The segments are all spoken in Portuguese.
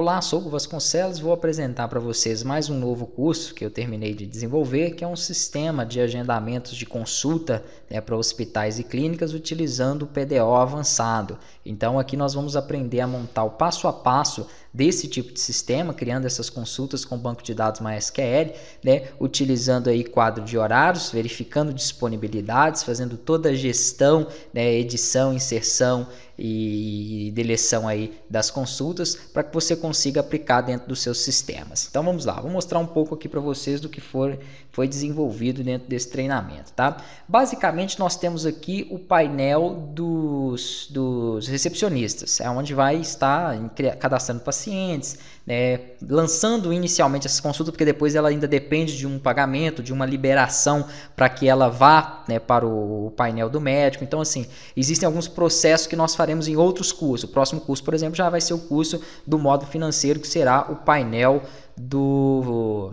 Olá, sou o Vasconcelos vou apresentar para vocês mais um novo curso que eu terminei de desenvolver, que é um sistema de agendamentos de consulta né, para hospitais e clínicas utilizando o PDO avançado. Então aqui nós vamos aprender a montar o passo a passo desse tipo de sistema, criando essas consultas com o banco de dados MySQL, né, utilizando aí quadro de horários, verificando disponibilidades, fazendo toda a gestão, né, edição, inserção, e deleção aí das consultas para que você consiga aplicar dentro dos seus sistemas. Então vamos lá, vou mostrar um pouco aqui para vocês do que for, foi desenvolvido dentro desse treinamento, tá? Basicamente nós temos aqui o painel dos, dos os recepcionistas, é onde vai estar cadastrando pacientes, né, lançando inicialmente essa consulta, porque depois ela ainda depende de um pagamento, de uma liberação para que ela vá né, para o painel do médico. Então, assim, existem alguns processos que nós faremos em outros cursos. O próximo curso, por exemplo, já vai ser o curso do modo financeiro, que será o painel do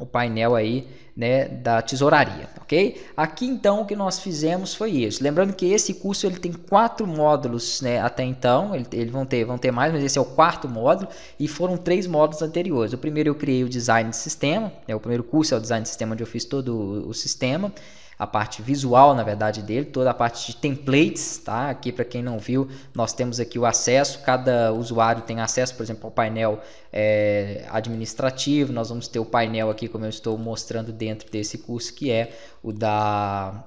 o painel aí né, da tesouraria, ok? Aqui então o que nós fizemos foi isso. Lembrando que esse curso ele tem quatro módulos né, até então, eles ele vão, ter, vão ter mais, mas esse é o quarto módulo e foram três módulos anteriores. O primeiro eu criei o design de sistema, né, o primeiro curso é o design de sistema onde eu fiz todo o, o sistema a parte visual, na verdade, dele, toda a parte de templates, tá? Aqui para quem não viu, nós temos aqui o acesso, cada usuário tem acesso, por exemplo, ao painel é, administrativo, nós vamos ter o painel aqui, como eu estou mostrando dentro desse curso, que é o da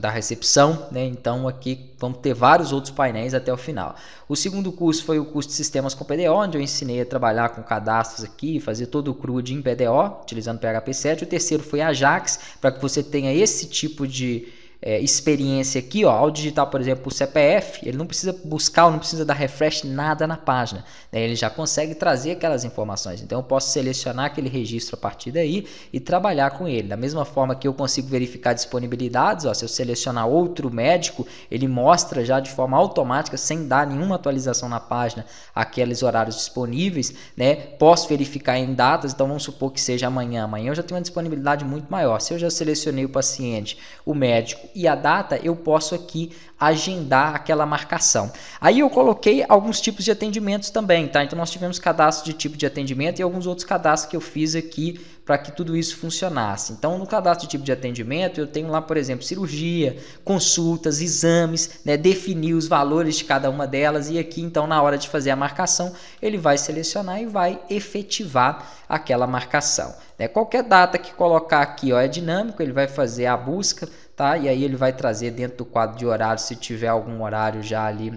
da recepção, né? então aqui vamos ter vários outros painéis até o final. O segundo curso foi o curso de sistemas com PDO, onde eu ensinei a trabalhar com cadastros aqui, fazer todo o CRUD em PDO, utilizando PHP 7. O terceiro foi Ajax, para que você tenha esse tipo de é, experiência aqui, ó, ao digitar, por exemplo, o CPF, ele não precisa buscar, não precisa dar refresh nada na página. Né? Ele já consegue trazer aquelas informações. Então, eu posso selecionar aquele registro a partir daí e trabalhar com ele. Da mesma forma que eu consigo verificar disponibilidades, ó, se eu selecionar outro médico, ele mostra já de forma automática, sem dar nenhuma atualização na página, aqueles horários disponíveis. Né? Posso verificar em datas, então vamos supor que seja amanhã. Amanhã eu já tenho uma disponibilidade muito maior. Se eu já selecionei o paciente, o médico, e a data, eu posso aqui agendar aquela marcação. Aí eu coloquei alguns tipos de atendimentos também, tá? Então nós tivemos cadastro de tipo de atendimento e alguns outros cadastros que eu fiz aqui para que tudo isso funcionasse. Então no cadastro de tipo de atendimento eu tenho lá, por exemplo, cirurgia, consultas, exames, né? definir os valores de cada uma delas e aqui então na hora de fazer a marcação ele vai selecionar e vai efetivar aquela marcação. Né? Qualquer data que colocar aqui ó, é dinâmico, ele vai fazer a busca tá? E aí ele vai trazer dentro do quadro de horário, se tiver algum horário já ali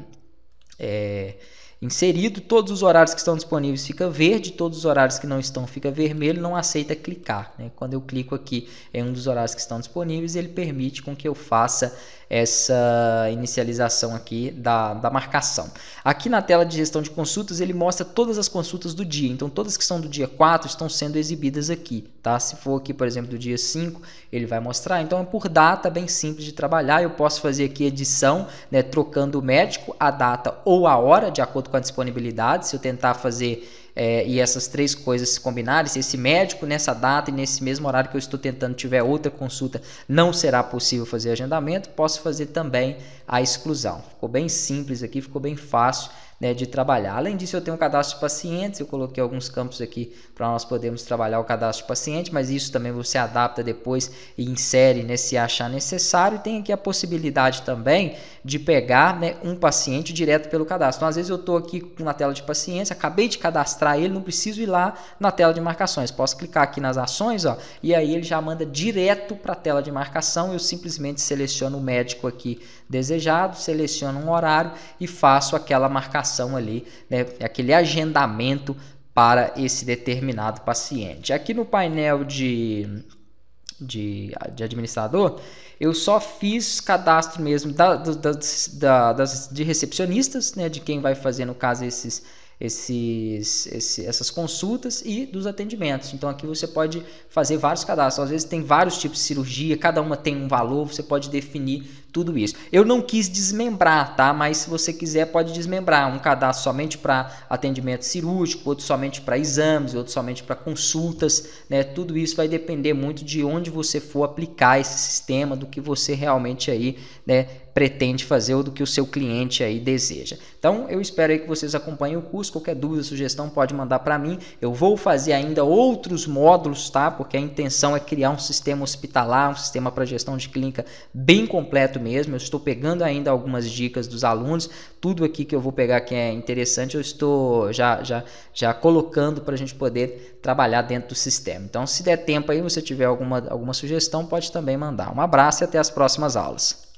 é, inserido, todos os horários que estão disponíveis fica verde, todos os horários que não estão fica vermelho, não aceita clicar. Né? Quando eu clico aqui em é um dos horários que estão disponíveis, ele permite com que eu faça essa inicialização aqui da, da marcação. Aqui na tela de gestão de consultas, ele mostra todas as consultas do dia. Então, todas que são do dia 4 estão sendo exibidas aqui. Tá? Se for aqui, por exemplo, do dia 5, ele vai mostrar. Então, é por data bem simples de trabalhar. Eu posso fazer aqui edição, né, trocando o médico, a data ou a hora, de acordo com a disponibilidade. Se eu tentar fazer é, e essas três coisas se combinarem, se esse médico nessa data e nesse mesmo horário que eu estou tentando tiver outra consulta, não será possível fazer agendamento, posso fazer também a exclusão. Ficou bem simples aqui, ficou bem fácil né, de trabalhar. Além disso, eu tenho um cadastro de pacientes, eu coloquei alguns campos aqui para nós podermos trabalhar o cadastro de paciente, mas isso também você adapta depois e insere né, se achar necessário. Tem aqui a possibilidade também de pegar né, um paciente direto pelo cadastro. Então, às vezes eu estou aqui na tela de pacientes, acabei de cadastrar ele, não preciso ir lá na tela de marcações. Posso clicar aqui nas ações ó, e aí ele já manda direto para a tela de marcação. Eu simplesmente seleciono o médico aqui desejado, seleciono um horário e faço aquela marcação marcação ali, né, aquele agendamento para esse determinado paciente. Aqui no painel de, de, de administrador, eu só fiz cadastro mesmo da, da, da, das, de recepcionistas, né, de quem vai fazer, no caso, esses esses, esse, essas consultas e dos atendimentos. Então aqui você pode fazer vários cadastros. Às vezes tem vários tipos de cirurgia, cada uma tem um valor, você pode definir tudo isso. Eu não quis desmembrar, tá? Mas se você quiser pode desmembrar um cadastro somente para atendimento cirúrgico, outro somente para exames, outro somente para consultas, né? Tudo isso vai depender muito de onde você for aplicar esse sistema, do que você realmente aí, né, pretende fazer ou do que o seu cliente aí deseja. Então, eu espero aí que vocês acompanhem o curso. Qualquer dúvida, sugestão, pode mandar para mim. Eu vou fazer ainda outros módulos, tá? Porque a intenção é criar um sistema hospitalar, um sistema para gestão de clínica bem completo mesmo. Eu estou pegando ainda algumas dicas dos alunos. Tudo aqui que eu vou pegar que é interessante, eu estou já já já colocando para a gente poder trabalhar dentro do sistema. Então, se der tempo aí, você tiver alguma alguma sugestão, pode também mandar. Um abraço e até as próximas aulas.